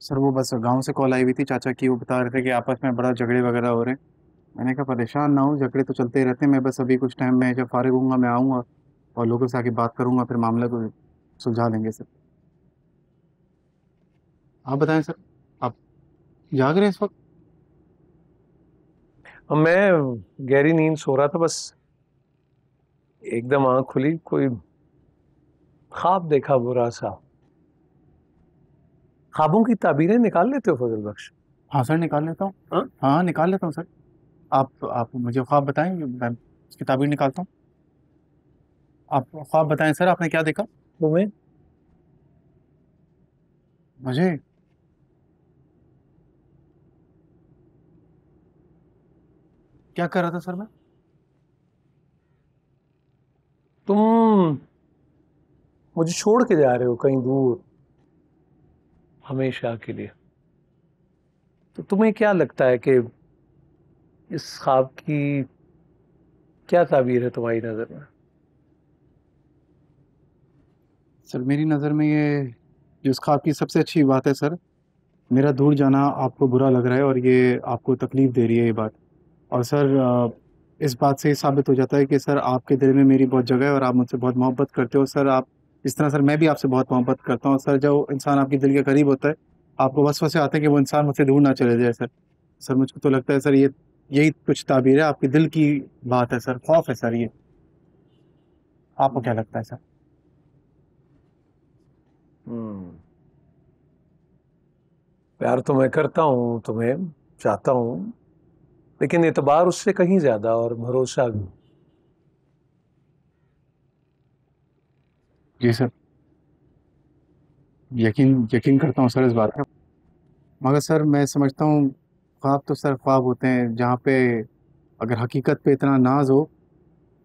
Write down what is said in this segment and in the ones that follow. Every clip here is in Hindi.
सर वो बस गांव से कॉल आई हुई थी चाचा की वो बता रहे थे कि आपस में बड़ा झगड़े वगैरह हो रहे हैं मैंने कहा परेशान ना हो झगड़े तो चलते ही रहते हैं मैं बस अभी कुछ टाइम में जब फारिग हूँ मैं आऊँगा और लोगों से आके बात करूँगा फिर मामले को सुलझा लेंगे सर आप बताएं सर आप जाग रहे हैं इस वक्त मैं गहरी नींद सो रहा था बस एकदम आँख खुली कोई ख्वाब देखा बुरा सा ख्वाबों की ताबीरें निकाल लेते हो फजल बख्श हाँ सर निकाल लेता हूँ हाँ, हाँ निकाल लेता हूँ सर आप आप मुझे ख्वाब बताएं मैं उसकी ताबीर निकालता हूँ आप ख्वाब बताएं सर आपने क्या देखा तुम्हें मुझे क्या कर रहा था सर मैं तुम मुझे छोड़ के जा रहे हो कहीं दूर हमेशा के लिए तो तुम्हें क्या लगता है कि इस ख्वाब की क्या ताबीर है तुम्हारी नज़र में सर मेरी नज़र में ये जो इस ख्वाब की सबसे अच्छी बात है सर मेरा दूर जाना आपको बुरा लग रहा है और ये आपको तकलीफ़ दे रही है ये बात और सर इस बात से ये साबित हो जाता है कि सर आपके दिल में मेरी बहुत जगह है और आप मुझसे बहुत मोहब्बत करते हो सर आप इस तरह सर मैं भी आपसे बहुत मोहब्बत करता हूँ सर जो इंसान आपके दिल के करीब होता है आपको बस वैसे आते हैं कि वो इंसान मुझसे दूर ना चले जाए सर सर मुझको तो लगता है सर ये यही कुछ ताबीर है आपके दिल की बात है सर खौफ है सर ये आपको क्या लगता है सर हम्म। प्यार तो मैं करता हूँ तुम्हें चाहता हूँ लेकिन एतबार उससे कहीं ज़्यादा और भरोसा भी जी सर यकीन यकीन करता हूँ सर इस बात का मगर सर मैं समझता हूँ ख्वाब तो सर ख्वाब होते हैं जहाँ पे अगर हकीकत पे इतना नाज हो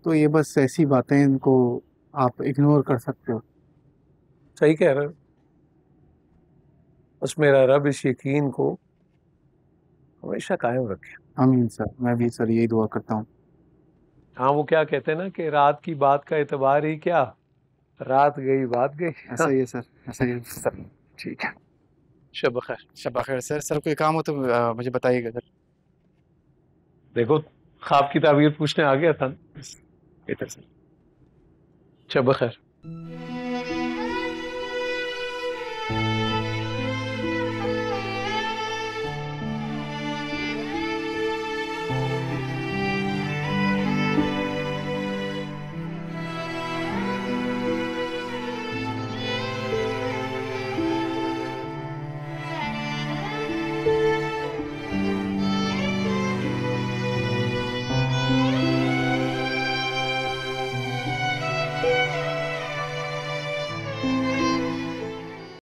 तो ये बस ऐसी बातें इनको आप इग्नोर कर सकते हो सही कह रहे हो बस मेरा रब इस यकीन को हमेशा कायम रखे आमीन सर मैं भी सर यही दुआ करता हूँ हाँ वो क्या कहते हैं ना कि रात की बात का एतबार ही क्या रात गई बात गई ऐसा ही है सर ऐसा ही है सर ठीक है शब खैर शब खैर सर सर कोई काम हो तो मुझे बताइएगा सर देखो खाब की ताबीर पूछने आ गया था बेहतर सर शब खैर